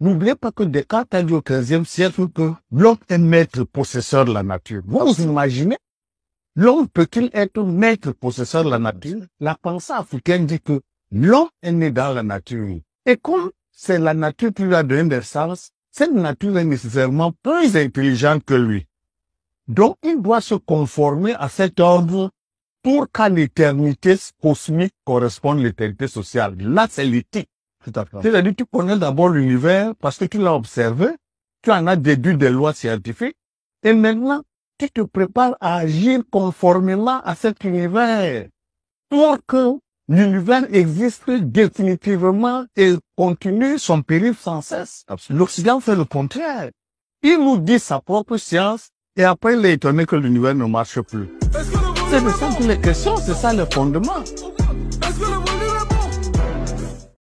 N'oubliez pas que Descartes a dit au XVe siècle que l'homme est maître possesseur de la nature. Vous imaginez L'homme peut-il être maître possesseur de la nature La pensée africaine dit que l'homme est né dans la nature. Et comme c'est la nature qui lui a donné sens, cette nature est nécessairement plus intelligente que lui. Donc il doit se conformer à cet ordre pour qu'à l'éternité cosmique corresponde l'éternité sociale. Là, c'est l'éthique. C'est-à-dire, tu connais d'abord l'univers parce que tu l'as observé, tu en as déduit des lois scientifiques, et maintenant, tu te prépares à agir conformément à cet univers pour que l'univers existe définitivement et continue son périple sans cesse. L'Occident fait le contraire. Il nous dit sa propre science et après il est étonné que l'univers ne marche plus. C'est ça les questions, c'est ça le fondement.